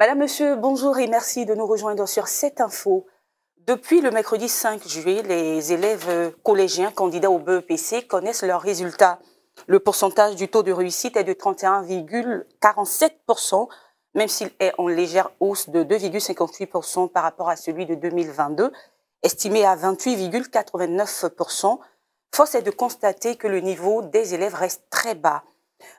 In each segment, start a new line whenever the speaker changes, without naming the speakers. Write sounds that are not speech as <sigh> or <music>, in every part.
Madame, Monsieur, bonjour et merci de nous rejoindre sur cette info. Depuis le mercredi 5 juillet, les élèves collégiens candidats au BEPC connaissent leurs résultats. Le pourcentage du taux de réussite est de 31,47%, même s'il est en légère hausse de 2,58% par rapport à celui de 2022, estimé à 28,89%. Force est de constater que le niveau des élèves reste très bas.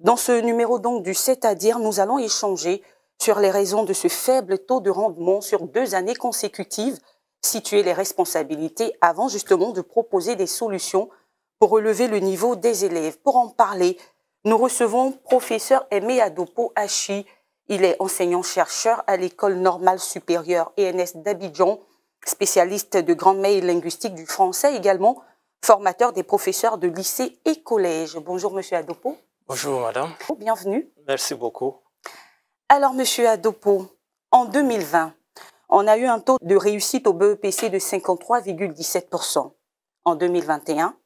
Dans ce numéro donc du C'est-à-dire, nous allons échanger sur les raisons de ce faible taux de rendement sur deux années consécutives, situer les responsabilités avant justement de proposer des solutions pour relever le niveau des élèves. Pour en parler, nous recevons professeur Aimé Adopo Hachi. Il est enseignant-chercheur à l'École normale supérieure ENS d'Abidjan, spécialiste de grand mail linguistique du français également, formateur des professeurs de lycée et collège. Bonjour Monsieur Adopo.
Bonjour Madame. Bienvenue. Merci beaucoup.
Alors, Monsieur Adopo, en 2020, on a eu un taux de réussite au BEPC de 53,17%. En 2021,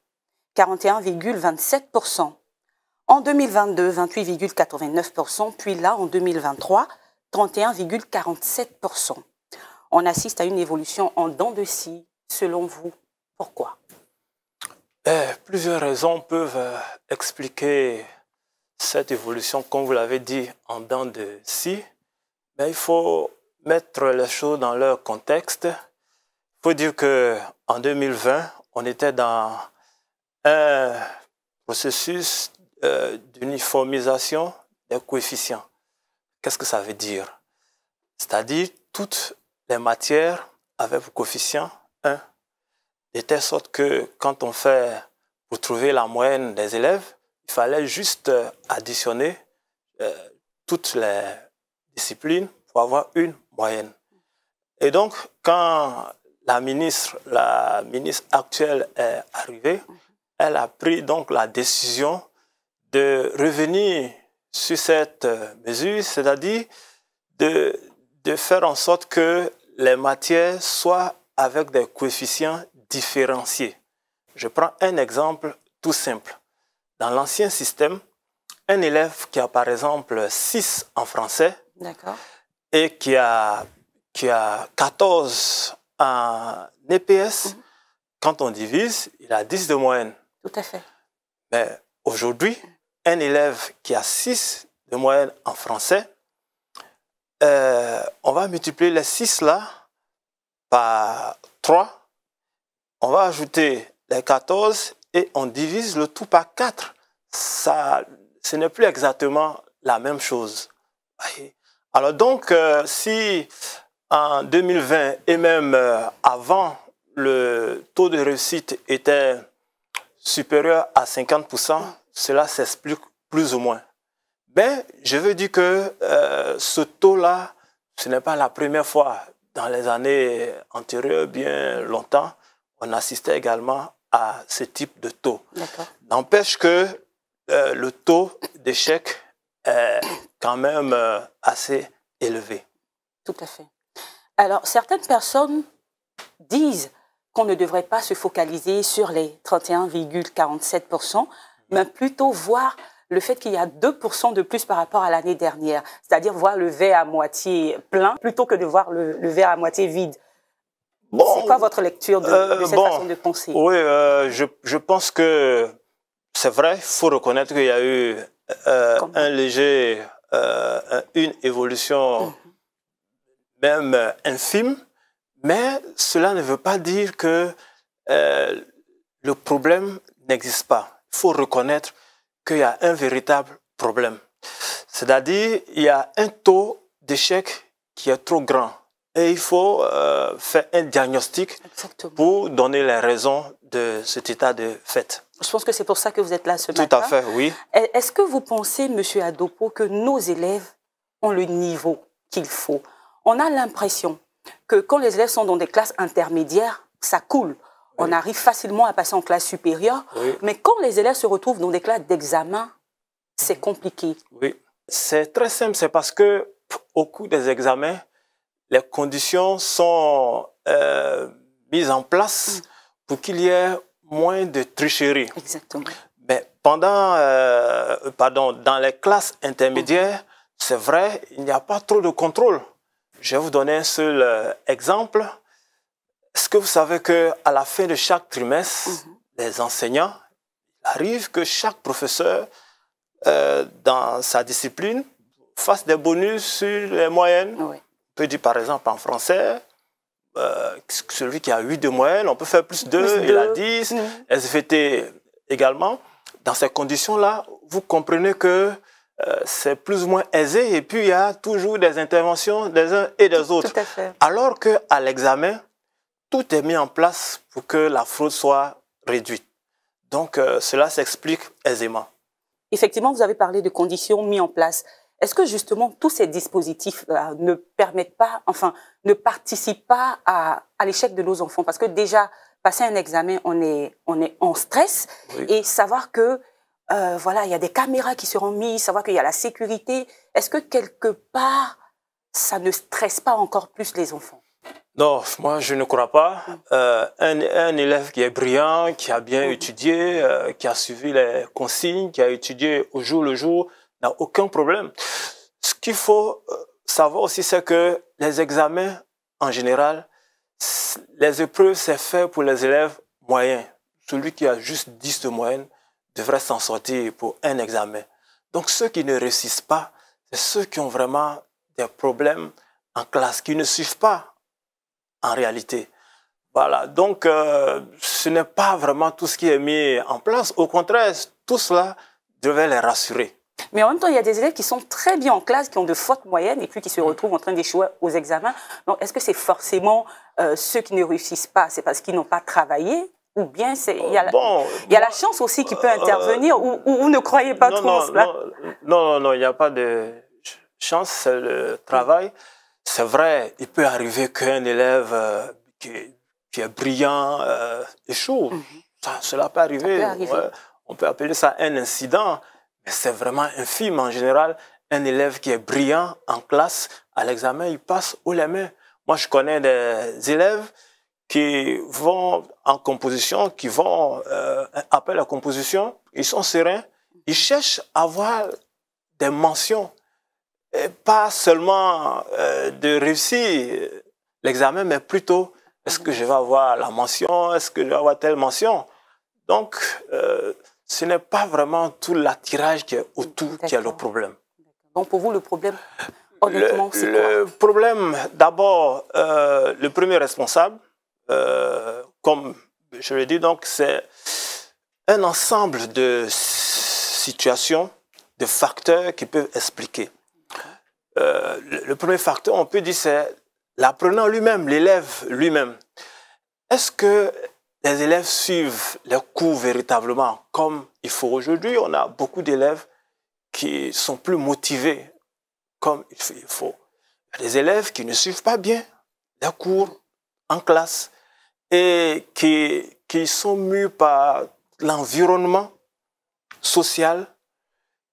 41,27%. En 2022, 28,89%. Puis là, en 2023, 31,47%. On assiste à une évolution en dents de scie. Selon vous, pourquoi
eh, Plusieurs raisons peuvent euh, expliquer cette évolution, comme vous l'avez dit, en dents de scie, mais ben, il faut mettre les choses dans leur contexte. Il faut dire que en 2020, on était dans un processus euh, d'uniformisation des coefficients. Qu'est-ce que ça veut dire C'est-à-dire toutes les matières avaient vos coefficients. 1, de telle sorte que quand on fait pour trouver la moyenne des élèves, il fallait juste euh, additionner euh, toutes les disciplines pour avoir une moyenne. Et donc, quand la ministre, la ministre actuelle est arrivée, elle a pris donc la décision de revenir sur cette euh, mesure, c'est-à-dire de, de faire en sorte que les matières soient avec des coefficients différenciés. Je prends un exemple tout simple. Dans l'ancien système, un élève qui a par exemple 6 en français et qui a, qui a 14 en EPS, mhm. quand on divise, il a 10 de moyenne. Tout à fait. Mais aujourd'hui, un élève qui a 6 de moyenne en français, euh, on va multiplier les 6 là par 3. On va ajouter les 14 et on divise le tout par 4. Ça, ce n'est plus exactement la même chose. Alors donc, euh, si en 2020 et même euh, avant, le taux de réussite était supérieur à 50%, cela s'explique plus ou moins. Mais je veux dire que euh, ce taux-là, ce n'est pas la première fois. Dans les années antérieures, bien longtemps, on assistait également à ce type de taux. N'empêche que euh, le taux d'échec est quand même euh, assez élevé.
Tout à fait. Alors, certaines personnes disent qu'on ne devrait pas se focaliser sur les 31,47%, mais plutôt voir le fait qu'il y a 2% de plus par rapport à l'année dernière, c'est-à-dire voir le verre à moitié plein plutôt que de voir le verre à moitié vide c'est quoi votre lecture de, euh, cette façon de penser Oui,
euh, je, pense que c'est vrai, il faut reconnaître qu'il y a eu euh, un léger, une évolution mm-hmm. même infime, mais cela ne veut pas dire que le problème n'existe pas. Il faut reconnaître qu'il y a un véritable problème. C'est-à-dire, il y a un taux d'échec qui est trop grand et il faut euh, faire un diagnostic pour donner les raisons de cet état de fait. Je pense que c'est pour ça que vous êtes là ce Tout matin. Tout à fait, oui.
Est-ce que vous pensez, Monsieur Adopo, que nos élèves ont le niveau qu'il faut On a l'impression que quand les élèves sont dans des classes intermédiaires, ça coule. On arrive facilement à passer en classe supérieure. Mais quand les élèves se retrouvent dans des classes d'examen, c'est mhm. compliqué.
Oui, c'est très simple. C'est parce que au cours des examens, les conditions sont euh, mises en place mm. pour qu'il y ait moins de tricherie. Exactement. Mais pendant, euh, pardon, dans les classes intermédiaires, mm. c'est vrai, il n'y a pas trop de contrôle. Je vais vous donner un seul euh, exemple. Est-ce que vous savez que à la fin de chaque trimestre, mm-hmm. les enseignants, il arrive que chaque professeur, dans sa discipline, fasse des bonus sur les moyennes peut dire par exemple en français, euh, celui qui a 8 de moelle, on peut faire plus 2, il a 10, mm. SVT également. Dans ces conditions-là, vous comprenez que euh, c'est plus ou moins aisé et puis il y a toujours des interventions des uns et des autres. Tout à fait. Alors qu'à l'examen, tout est mis en place pour que la fraude soit réduite. Donc euh, cela s'explique aisément.
Effectivement, vous avez parlé de conditions mises en place. Est-ce que justement tous ces dispositifs euh, ne permettent pas, enfin, ne participent pas à, l'échec de nos enfants Parce que déjà, passer un examen, on est, on est en stress et savoir que euh, voilà, il y a des caméras qui seront mises, savoir qu'il y a la sécurité. Est-ce que quelque part, ça ne stresse pas encore plus les enfants
non, moi je ne crois pas. Mm. Euh, un, élève qui est brillant, qui a bien mm. étudié, qui a suivi les consignes, qui a étudié au jour le jour, n'a aucun problème. Ce qu'il faut euh, savoir aussi, c'est que les examens, en général, les épreuves, c'est fait pour les élèves moyens. Celui qui a juste 10 de moyenne devrait s'en sortir pour un examen. Donc ceux qui ne réussissent pas, c'est ceux qui ont vraiment des problèmes en classe, qui ne suivent pas en réalité. Voilà, donc euh, ce n'est pas vraiment tout ce qui est mis en place. Au contraire, tout cela devait les rassurer.
Mais en même temps, il y a des élèves qui sont très bien en classe, qui ont de fortes moyennes et puis qui se mm. retrouvent en train d'échouer aux examens. Donc, est-ce que c'est forcément euh, ceux qui ne réussissent pas C'est parce qu'ils n'ont pas travaillé ou bien il y, a, la, chance aussi qui euh, peut intervenir ou, ne croyez pas trop non, cela
Non, non, il n'y a pas de chance, c'est le travail. C'est vrai, il peut arriver qu'un élève euh, qui, est brillant échoue. Mm-hmm. ça, cela peut arriver. on peut appeler ça un incident c'est vraiment infime en général. Un élève qui est brillant en classe, à l'examen, il passe où les mains. Moi, je connais des élèves qui vont en composition, qui vont euh, appel à composition, ils sont sereins, ils cherchent à avoir des mentions, et pas seulement euh, de réussir l'examen, mais plutôt est-ce que je vais avoir la mention, est-ce que je vais avoir telle mention. Donc, euh, ce n'est pas vraiment tout l'attirage qui est autour qui est le problème. Donc pour vous, le problème, honnêtement, c'est quoi Le problème, d'abord, euh, le premier responsable, euh, comme je le dis, donc c'est un ensemble de situations, de facteurs qui peuvent expliquer. Euh, le premier facteur, on peut dire, c'est l'apprenant lui-même, l'élève lui-même. Est-ce que les élèves suivent les cours véritablement comme il faut. Aujourd'hui, on a beaucoup d'élèves qui sont plus motivés comme il faut. Il y a des élèves qui ne suivent pas bien les cours en classe et qui, qui sont mûs par l'environnement social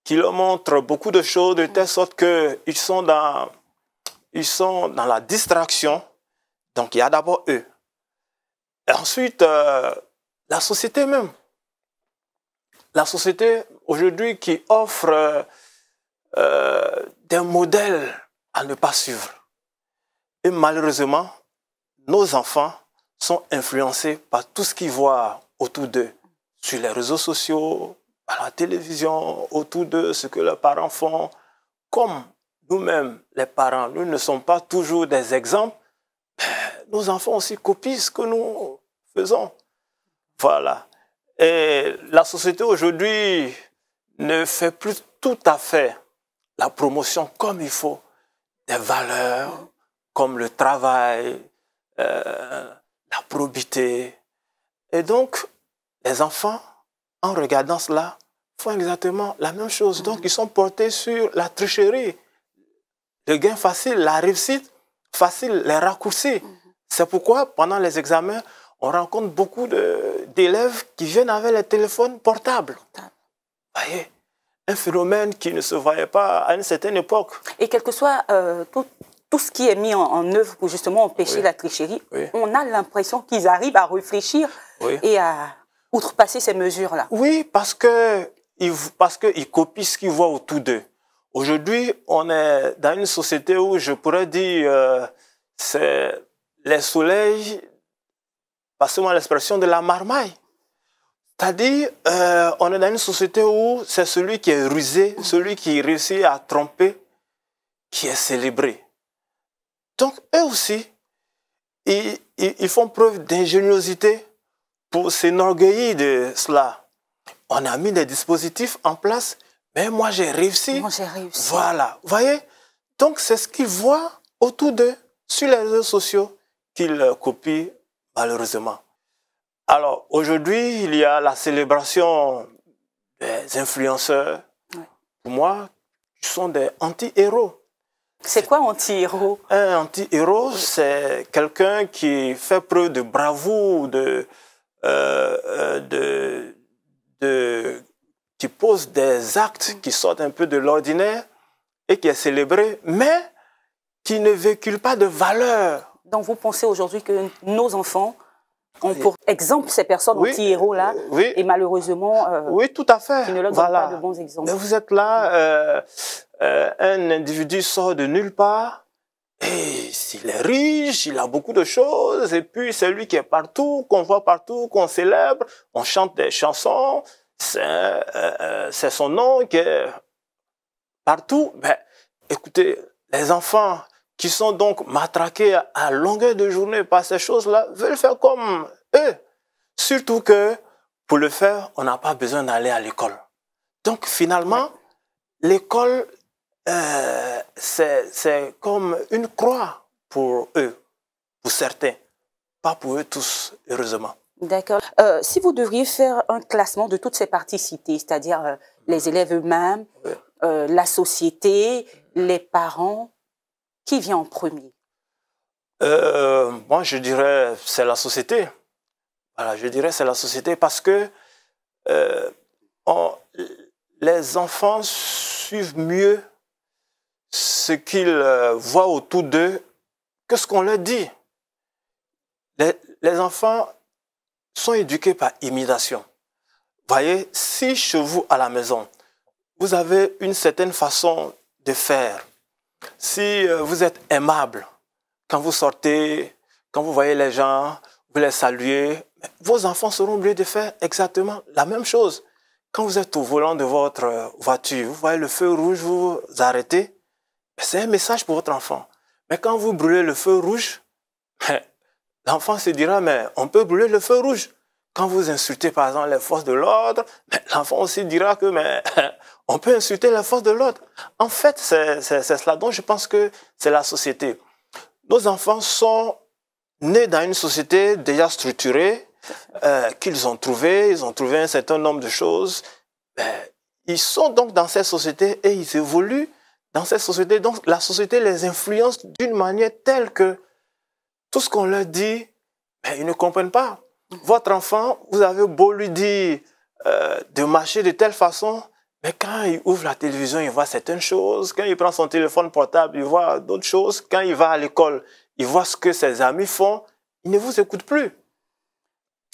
qui leur montre beaucoup de choses de telle sorte qu'ils sont dans, sont dans la distraction. Donc il y a d'abord eux ensuite, euh, la société même. La société aujourd'hui qui offre euh, euh, des modèles à ne pas suivre. Et malheureusement, nos enfants sont influencés par tout ce qu'ils voient autour d'eux, sur les réseaux sociaux, à la télévision, autour d'eux, ce que leurs parents font. Comme nous-mêmes, les parents, nous ne sommes pas toujours des exemples, nos enfants aussi copient ce que nous faisons. Voilà. Et la société aujourd'hui ne fait plus tout à fait la promotion comme il faut des valeurs comme le travail, euh, la probité. Et donc, les enfants, en regardant cela, font exactement la même chose. Donc, ils sont portés sur la tricherie, le gain facile, la réussite facile, les raccourcis. C'est pourquoi, pendant les examens, on rencontre beaucoup d'élèves qui viennent avec les téléphones portables. Voyez, un phénomène qui ne se voyait pas à une certaine époque. Et quel que soit euh, tout,
ce qui est mis en, œuvre pour justement empêcher la tricherie, on a l'impression qu'ils arrivent à réfléchir et à outrepasser ces mesures-là.
Oui, parce que ils, parce qu'ils copient ce qu'ils voient autour d'eux. Aujourd'hui, on est dans une société où je pourrais dire euh, c'est les soleils, passez-moi l'expression, de la marmaille. C'est-à-dire, euh, on est dans une société où c'est celui qui est rusé, celui qui réussit à tromper, qui est célébré. Donc, eux aussi, ils, ils font preuve d'ingéniosité pour s'enorgueillir de cela. On a mis des dispositifs en place, mais moi j'ai réussi. Moi j'ai réussi. Voilà, vous voyez Donc, c'est ce qu'ils voient autour d'eux, sur les réseaux sociaux qu'ils copient malheureusement. Alors aujourd'hui, il y a la célébration des influenceurs, pour moi, ce sont des anti-héros. C'est quoi anti-héros Un anti-héros, c'est quelqu'un qui fait preuve de bravoure, euh, euh, de, de, qui pose des actes qui sortent un peu de l'ordinaire et qui est célébré, mais
qui ne véhicule pas de valeur. Donc vous pensez aujourd'hui que nos enfants ont pour exemple ces personnes qui anti-héros-là
et malheureusement euh, oui, tout à fait. qui ne leur donnent pas de bons exemples. Mais vous êtes là, euh, euh, un individu sort de nulle part, et s'il est riche, il a beaucoup de choses, et puis c'est lui qui est partout, qu'on voit partout, qu'on célèbre, on chante des chansons, c'est son nom qui est partout. Ben, écoutez, les enfants, qui sont donc matraqués à longueur de journée par ces choses-là, veulent faire comme eux. Surtout que pour le faire, on n'a pas besoin d'aller à l'école. Donc finalement, l'école, euh, c'est comme une croix pour eux, pour certains, pas pour eux tous, heureusement.
D'accord. Euh, si vous devriez faire un classement de toutes ces parties citées, c'est-à-dire euh, les élèves eux-mêmes, la société, les parents, qui vient en premier
euh, Moi, je dirais c'est la société. Voilà, je dirais c'est la société parce que euh, les enfants suivent mieux ce qu'ils euh, voient autour d'eux que ce qu'on leur dit. Les, enfants sont éduqués par imitation. Vous Voyez, si chez vous à la maison, vous avez une certaine façon de faire, si euh, vous êtes aimable, quand vous sortez, quand vous voyez les gens, vous les saluez, vos enfants seront obligés de faire exactement la même chose. Quand vous êtes au volant de votre euh, voiture, vous voyez le feu rouge, vous, vous arrêtez, ben, c'est un message pour votre enfant. Mais quand vous brûlez le feu rouge, <laughs> ben, l'enfant se dira, mais on peut brûler le feu rouge. Quand vous insultez par exemple les forces de l'ordre, ben, l'enfant aussi dira que, mais <laughs> On peut insulter la force de l'autre. En fait, c'est cela dont je pense que c'est la société. Nos enfants sont nés dans une société déjà structurée, euh, qu'ils ont trouvé, ils ont trouvé un certain nombre de choses. Euh, ils sont donc dans cette société et ils évoluent dans cette société. Donc la société les influence d'une manière telle que tout ce qu'on leur dit, ben, ils ne comprennent pas. Votre enfant, vous avez beau lui dire euh, de marcher de telle façon, mais quand il ouvre la télévision, il voit certaines choses. Quand il prend son téléphone portable, il voit d'autres choses. Quand il va à l'école, il voit ce que ses amis font. Il ne vous écoute plus.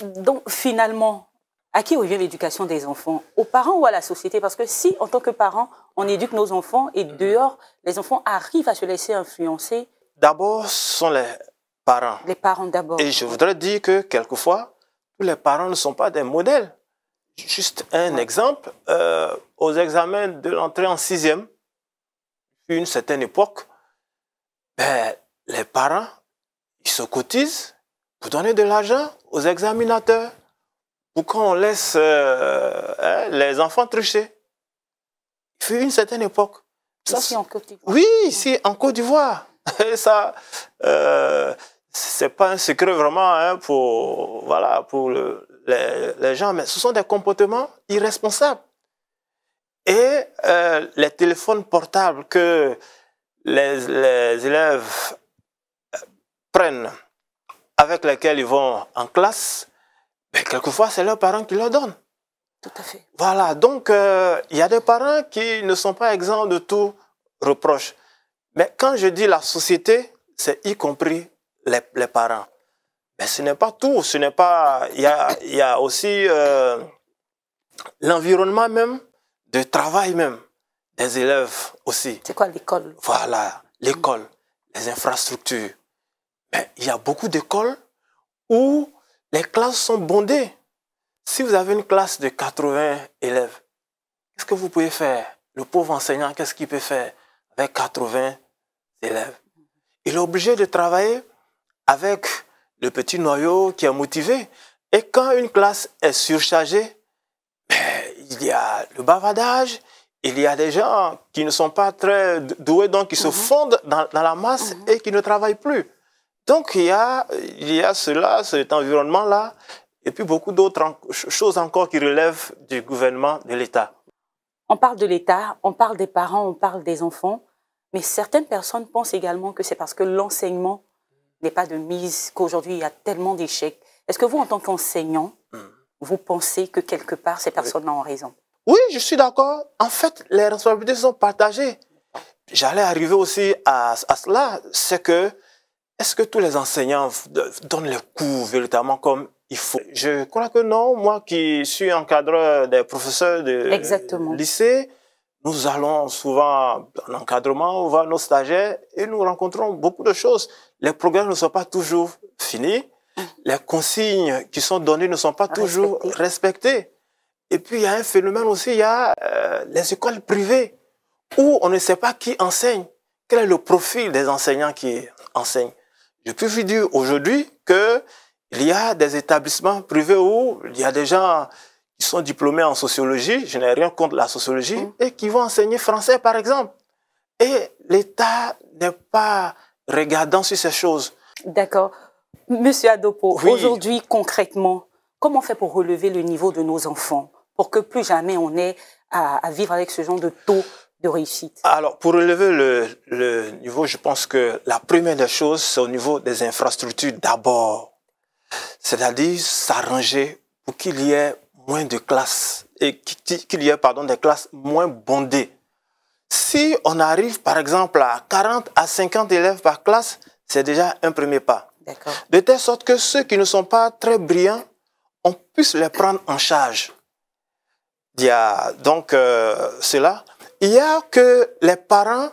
Donc finalement, à qui revient l'éducation des enfants Aux parents ou à la société Parce que si, en tant que parents, on éduque nos enfants et mm-hmm. dehors, les enfants arrivent à se laisser influencer.
D'abord, ce sont les parents.
Les parents d'abord. Et je
voudrais dire que quelquefois, tous les parents ne sont pas des modèles. Juste un exemple, euh, aux examens de l'entrée en sixième, une certaine époque, ben, les parents, ils se cotisent pour donner de l'argent aux examinateurs, pour qu'on laisse euh, hein, les enfants tricher. Il fut une certaine époque. Ça, c'est en Côte Oui, ici en Côte d'Ivoire. <laughs> ça, euh, c'est pas un secret vraiment hein, pour voilà pour le, les, gens, mais ce sont des comportements irresponsables. Et euh, les téléphones portables que les, les, élèves euh, prennent, avec lesquels ils vont en classe, ben, quelquefois c'est leurs parents qui leur donnent. Tout à fait. Voilà, donc euh, il y a des parents qui ne sont pas exempts de tout reproche. Mais quand je dis la société, c'est y compris les, les parents. Ben, ce n'est pas tout, ce n'est pas. Il y a, aussi euh, l'environnement même, de travail même, des élèves aussi. C'est quoi l'école Voilà, l'école, les infrastructures. Mais ben, il y a beaucoup d'écoles où les classes sont bondées. Si vous avez une classe de 80 élèves, qu'est-ce que vous pouvez faire Le pauvre enseignant, qu'est-ce qu'il peut faire avec 80 élèves Il est obligé de travailler avec le petit noyau qui est motivé. Et quand une classe est surchargée, ben, il y a le bavardage, il y a des gens qui ne sont pas très doués, donc qui se mhm. fondent dans, la masse mhm. et qui ne travaillent plus. Donc il y a, il y a cela, cet environnement-là, et puis beaucoup d'autres choses encore qui relèvent du gouvernement de l'État.
On parle de l'État, on parle des parents, on parle des enfants, mais certaines personnes pensent également que c'est parce que l'enseignement n'est pas de mise, qu'aujourd'hui il y a tellement d'échecs. Est-ce que vous, en tant qu'enseignant, hmm. vous pensez que quelque part ces personnes ont raison
Oui, je suis d'accord. En fait, les responsabilités sont partagées. J'allais arriver aussi à, cela, c'est que est-ce que tous les enseignants donnent le cours véritablement comme il faut Je crois que non. Moi qui suis encadreur des professeurs de lycée, nous allons souvent en encadrement, voir nos stagiaires et nous rencontrons beaucoup de choses les programmes ne sont pas toujours finis, mm-hmm. les consignes qui sont données ne sont pas toujours respectées. Et puis il y a un phénomène aussi, il y a euh, les écoles privées où on ne sait pas qui enseigne, quel est le profil des enseignants qui enseignent. Je peux vous dire aujourd'hui que il y a des établissements privés où il y a des gens qui sont diplômés en sociologie, je n'ai rien contre la sociologie, mm. et qui vont enseigner français par exemple. Et l'État n'est pas regardant sur ces choses. D'accord. Monsieur Adopo, aujourd'hui,
concrètement, comment on fait pour relever le niveau de nos enfants pour que plus jamais on ait à, vivre avec ce genre de taux de réussite
Alors, pour relever le, le niveau, je pense que la première des choses, c'est au niveau des infrastructures d'abord. C'est-à-dire s'arranger pour qu'il y ait moins de classes et qu'il y ait pardon, des classes moins bondées. Si on arrive par exemple à 40 à 50 élèves par classe, c'est déjà un premier pas. De telle sorte que ceux qui ne sont pas très brillants, on puisse les prendre en charge. Il y a donc euh, cela. Il y a que les parents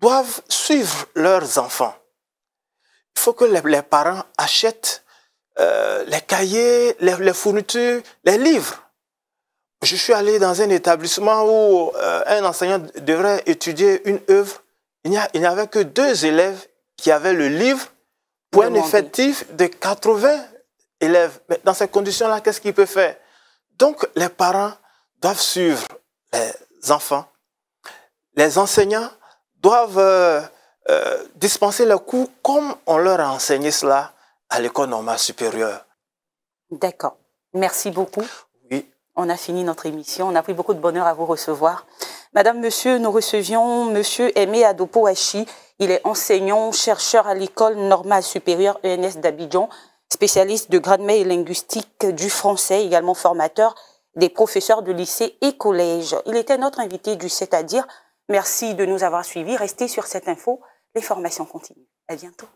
doivent suivre leurs enfants. Il faut que les, parents achètent euh, les cahiers, les fournitures, les livres je suis allé dans un établissement où euh, un enseignant devrait étudier une œuvre. Il n'y avait que deux élèves qui avaient le livre pour un effectif de 80 élèves. Mais dans ces conditions-là, qu'est-ce qu'il peut faire Donc, les parents doivent suivre les enfants. Les enseignants doivent euh, euh, dispenser le cours comme on leur a enseigné cela à l'école normale supérieure.
D'accord. Merci beaucoup on a fini notre émission. On a pris beaucoup de bonheur à vous recevoir. Madame, monsieur, nous recevions monsieur Aimé Adopo Hachi. Il est enseignant, chercheur à l'école normale supérieure ENS d'Abidjan, spécialiste de grammaire et linguistique du français, également formateur des professeurs de lycée et collège. Il était notre invité du C'est-à-dire. Merci de nous avoir suivis. Restez sur cette info. Les formations continuent. À bientôt.